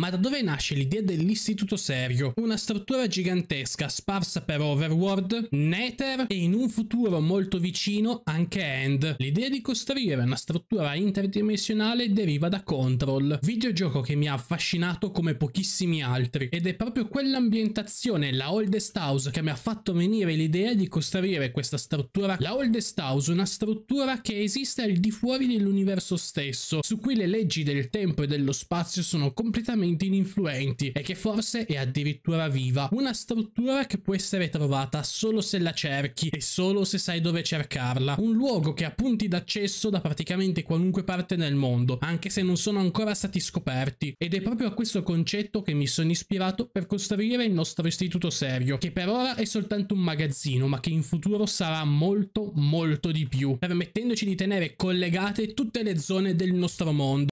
Ma da dove nasce l'idea dell'istituto serio? Una struttura gigantesca sparsa per Overworld, Nether e in un futuro molto vicino anche End. L'idea di costruire una struttura interdimensionale deriva da Control, videogioco che mi ha affascinato come pochissimi altri ed è proprio quell'ambientazione, la Oldest House, che mi ha fatto venire l'idea di costruire questa struttura, la Oldest House, una struttura che esiste al di fuori dell'universo stesso, su cui le leggi del tempo e dello spazio sono completamente correntini influenti e che forse è addirittura viva. Una struttura che può essere trovata solo se la cerchi e solo se sai dove cercarla. Un luogo che ha punti d'accesso da praticamente qualunque parte nel mondo, anche se non sono ancora stati scoperti. Ed è proprio a questo concetto che mi sono ispirato per costruire il nostro istituto serio, che per ora è soltanto un magazzino, ma che in futuro sarà molto molto di più, permettendoci di tenere collegate tutte le zone del nostro mondo.